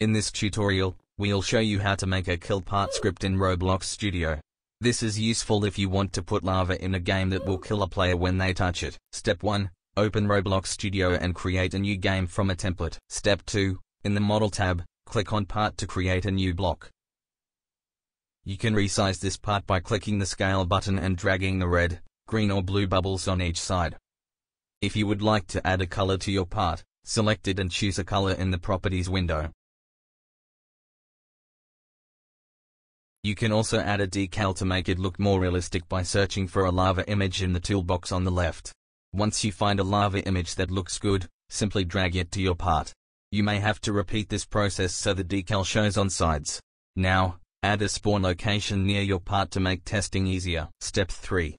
In this tutorial, we'll show you how to make a kill part script in Roblox Studio. This is useful if you want to put lava in a game that will kill a player when they touch it. Step 1. Open Roblox Studio and create a new game from a template. Step 2. In the Model tab, click on Part to create a new block. You can resize this part by clicking the Scale button and dragging the red, green or blue bubbles on each side. If you would like to add a color to your part, select it and choose a color in the Properties window. You can also add a decal to make it look more realistic by searching for a lava image in the toolbox on the left. Once you find a lava image that looks good, simply drag it to your part. You may have to repeat this process so the decal shows on sides. Now, add a spawn location near your part to make testing easier. Step 3.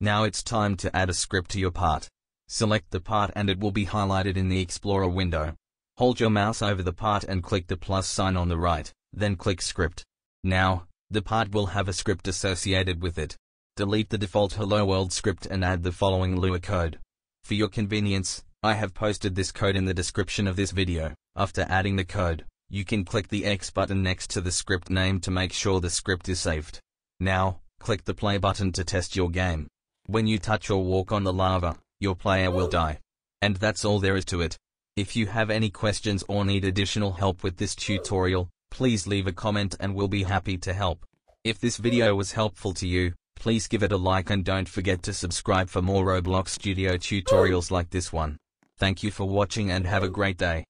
Now it's time to add a script to your part. Select the part and it will be highlighted in the Explorer window. Hold your mouse over the part and click the plus sign on the right, then click Script. Now, the part will have a script associated with it. Delete the default Hello World script and add the following Lua code. For your convenience, I have posted this code in the description of this video. After adding the code, you can click the X button next to the script name to make sure the script is saved. Now, click the play button to test your game. When you touch or walk on the lava, your player will die. And that's all there is to it. If you have any questions or need additional help with this tutorial, Please leave a comment and we'll be happy to help. If this video was helpful to you, please give it a like and don't forget to subscribe for more Roblox Studio tutorials like this one. Thank you for watching and have a great day.